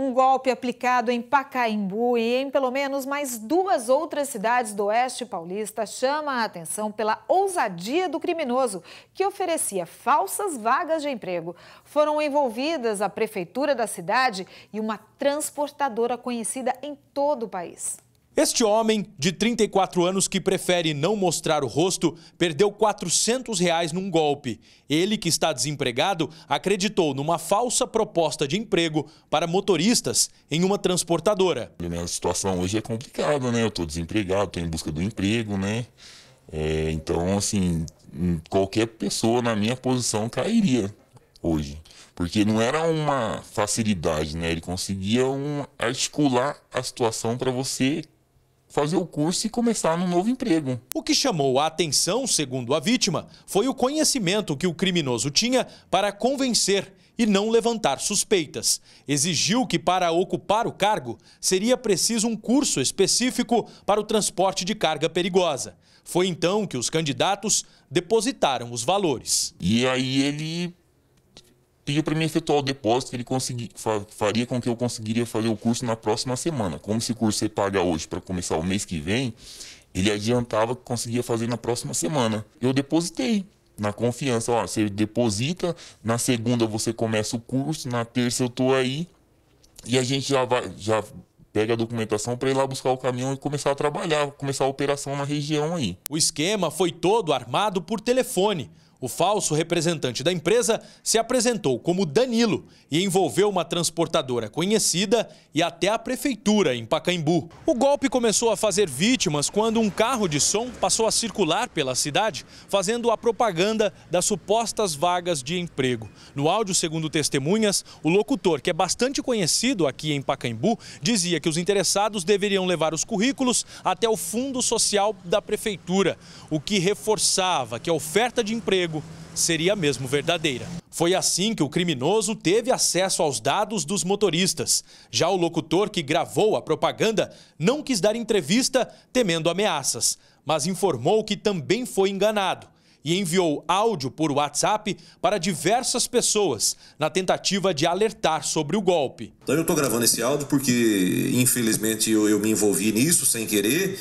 Um golpe aplicado em Pacaembu e em pelo menos mais duas outras cidades do Oeste Paulista chama a atenção pela ousadia do criminoso, que oferecia falsas vagas de emprego. Foram envolvidas a prefeitura da cidade e uma transportadora conhecida em todo o país. Este homem, de 34 anos, que prefere não mostrar o rosto, perdeu 400 reais num golpe. Ele, que está desempregado, acreditou numa falsa proposta de emprego para motoristas em uma transportadora. A situação hoje é complicada, né? Eu estou desempregado, estou em busca do emprego, né? É, então, assim, hum, qualquer pessoa na minha posição cairia hoje. Porque não era uma facilidade, né? Ele conseguia um, articular a situação para você fazer o curso e começar no novo emprego. O que chamou a atenção, segundo a vítima, foi o conhecimento que o criminoso tinha para convencer e não levantar suspeitas. Exigiu que, para ocupar o cargo, seria preciso um curso específico para o transporte de carga perigosa. Foi então que os candidatos depositaram os valores. E aí ele pediu para mim efetuar o depósito que ele consegui, fa, faria com que eu conseguiria fazer o curso na próxima semana. Como se o curso você paga hoje para começar o mês que vem, ele adiantava que conseguia fazer na próxima semana. Eu depositei na confiança, ó, você deposita, na segunda você começa o curso, na terça eu tô aí e a gente já vai, já pega a documentação para ir lá buscar o caminhão e começar a trabalhar, começar a operação na região aí. O esquema foi todo armado por telefone. O falso representante da empresa se apresentou como Danilo e envolveu uma transportadora conhecida e até a prefeitura em Pacaembu. O golpe começou a fazer vítimas quando um carro de som passou a circular pela cidade, fazendo a propaganda das supostas vagas de emprego. No áudio, segundo testemunhas, o locutor, que é bastante conhecido aqui em Pacaembu, dizia que os interessados deveriam levar os currículos até o fundo social da prefeitura, o que reforçava que a oferta de emprego emprego seria mesmo verdadeira. Foi assim que o criminoso teve acesso aos dados dos motoristas. Já o locutor que gravou a propaganda não quis dar entrevista, temendo ameaças, mas informou que também foi enganado e enviou áudio por WhatsApp para diversas pessoas, na tentativa de alertar sobre o golpe. Então eu estou gravando esse áudio porque, infelizmente, eu, eu, me envolvi nisso sem querer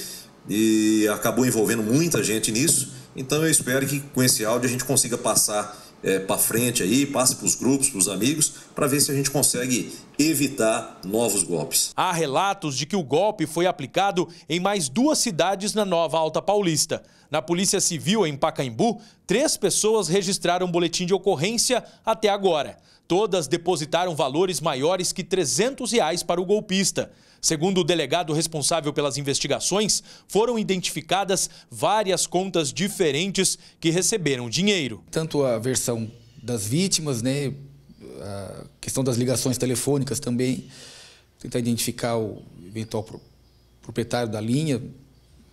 e acabou envolvendo muita gente nisso. Então eu espero que com esse áudio a gente consiga passar é, para frente aí, passe para os grupos, para os amigos, para ver se a gente consegue evitar novos golpes. Há relatos de que o golpe foi aplicado em mais duas cidades na Nova Alta Paulista. Na Polícia Civil, em Pacaembu, três pessoas registraram boletim de ocorrência até agora. Todas depositaram valores maiores que R$ 300 reais para o golpista. Segundo o delegado responsável pelas investigações, foram identificadas várias contas diferentes que receberam dinheiro. Tanto a versão das vítimas, né, a questão das ligações telefônicas também, tentar identificar o eventual proprietário da linha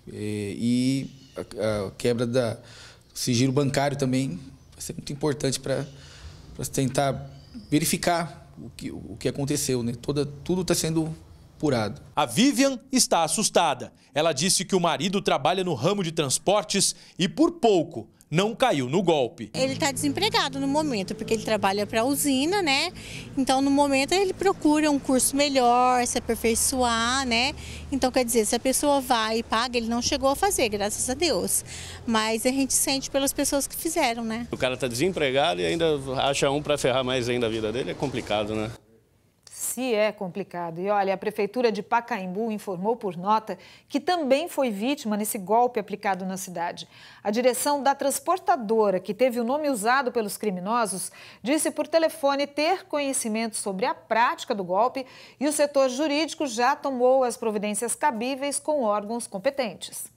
eh, e a quebra do sigilo bancário também vai ser muito importante para tentar verificar o que, o que aconteceu, né? Toda, tudo está sendo apurado. A Vivian está assustada. Ela disse que o marido trabalha no ramo de transportes e, por pouco, não caiu no golpe. Ele está desempregado no momento, porque ele trabalha para a usina, né? Então, no momento, ele procura um curso melhor, se aperfeiçoar, né? Então, quer dizer, se a pessoa vai e paga, ele não chegou a fazer, graças a Deus. Mas a gente sente pelas pessoas que fizeram, né? O cara está desempregado e ainda acha um para ferrar mais ainda a vida dele, é complicado, né? se é complicado. E olha, a Prefeitura de Pacaembu informou por nota que também foi vítima nesse golpe aplicado na cidade. A direção da transportadora, que teve o nome usado pelos criminosos, disse por telefone ter conhecimento sobre a prática do golpe e o setor jurídico já tomou as providências cabíveis com órgãos competentes.